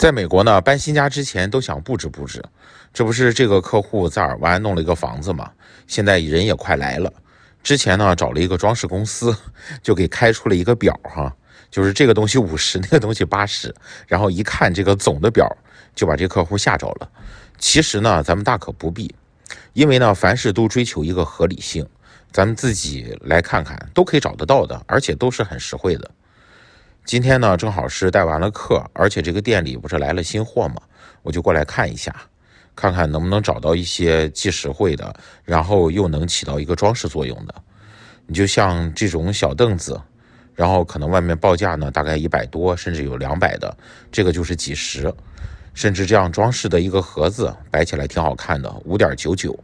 在美国呢，搬新家之前都想布置布置。这不是这个客户在尔湾弄了一个房子嘛，现在人也快来了。之前呢找了一个装饰公司，就给开出了一个表哈，就是这个东西五十，那个东西八十，然后一看这个总的表，就把这客户吓着了。其实呢，咱们大可不必，因为呢，凡事都追求一个合理性。咱们自己来看看，都可以找得到的，而且都是很实惠的。今天呢，正好是带完了课，而且这个店里不是来了新货嘛，我就过来看一下，看看能不能找到一些既实惠的，然后又能起到一个装饰作用的。你就像这种小凳子，然后可能外面报价呢，大概一百多，甚至有两百的，这个就是几十，甚至这样装饰的一个盒子，摆起来挺好看的，五点九九。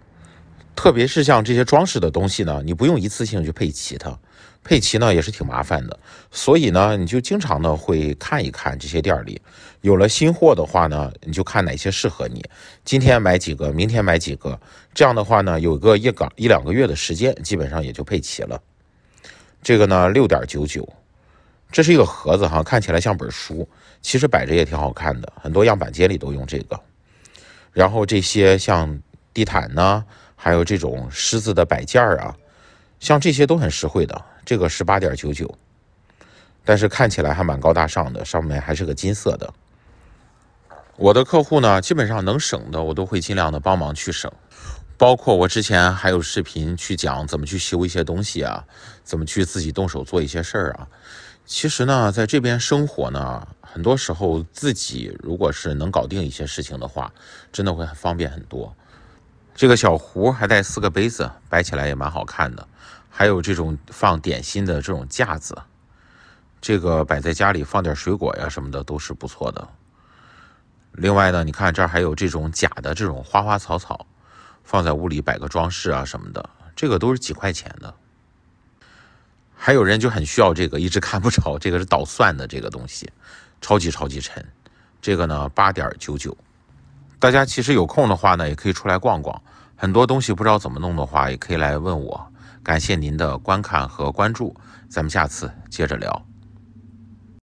特别是像这些装饰的东西呢，你不用一次性去配齐它，配齐呢也是挺麻烦的。所以呢，你就经常呢会看一看这些店里有了新货的话呢，你就看哪些适合你。今天买几个，明天买几个，这样的话呢，有个一港一两个月的时间，基本上也就配齐了。这个呢，六点九九，这是一个盒子哈，看起来像本书，其实摆着也挺好看的。很多样板间里都用这个。然后这些像地毯呢。还有这种狮子的摆件儿啊，像这些都很实惠的，这个十八点九九，但是看起来还蛮高大上的，上面还是个金色的。我的客户呢，基本上能省的我都会尽量的帮忙去省，包括我之前还有视频去讲怎么去修一些东西啊，怎么去自己动手做一些事儿啊。其实呢，在这边生活呢，很多时候自己如果是能搞定一些事情的话，真的会方便很多。这个小壶还带四个杯子，摆起来也蛮好看的。还有这种放点心的这种架子，这个摆在家里放点水果呀什么的都是不错的。另外呢，你看这儿还有这种假的这种花花草草，放在屋里摆个装饰啊什么的，这个都是几块钱的。还有人就很需要这个，一直看不着，这个是捣蒜的这个东西，超级超级沉。这个呢，八点九九。大家其实有空的话呢，也可以出来逛逛。很多东西不知道怎么弄的话，也可以来问我。感谢您的观看和关注，咱们下次接着聊。